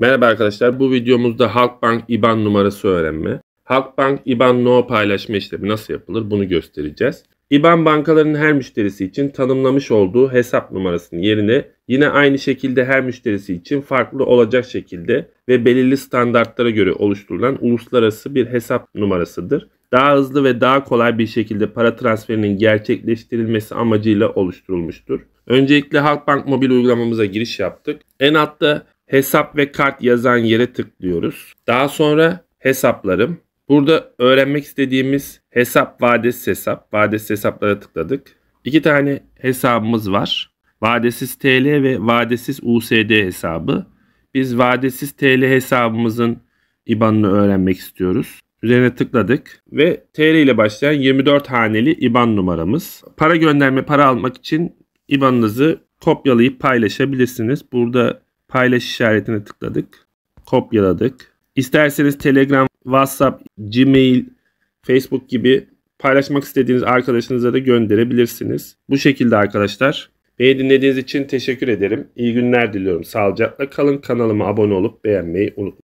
Merhaba arkadaşlar bu videomuzda Halkbank IBAN numarası öğrenme, Halkbank IBAN No paylaşma işlemi nasıl yapılır bunu göstereceğiz. IBAN bankaların her müşterisi için tanımlamış olduğu hesap numarasının yerine yine aynı şekilde her müşterisi için farklı olacak şekilde ve belirli standartlara göre oluşturulan uluslararası bir hesap numarasıdır. Daha hızlı ve daha kolay bir şekilde para transferinin gerçekleştirilmesi amacıyla oluşturulmuştur. Öncelikle Halkbank mobil uygulamamıza giriş yaptık. En altta hesap ve kart yazan yere tıklıyoruz. Daha sonra hesaplarım. Burada öğrenmek istediğimiz hesap vadesiz hesap. Vadesiz hesaplara tıkladık. İki tane hesabımız var. Vadesiz TL ve vadesiz USD hesabı. Biz vadesiz TL hesabımızın IBAN'ını öğrenmek istiyoruz. Üzerine tıkladık ve TL ile başlayan 24 haneli IBAN numaramız. Para gönderme, para almak için IBAN'ınızı kopyalayıp paylaşabilirsiniz. Burada paylaş işaretine tıkladık. Kopyaladık. İsterseniz Telegram, WhatsApp, Gmail, Facebook gibi paylaşmak istediğiniz arkadaşınıza da gönderebilirsiniz. Bu şekilde arkadaşlar. Beni dinlediğiniz için teşekkür ederim. İyi günler diliyorum. Sağlıcakla kalın. Kanalıma abone olup beğenmeyi unutmayın.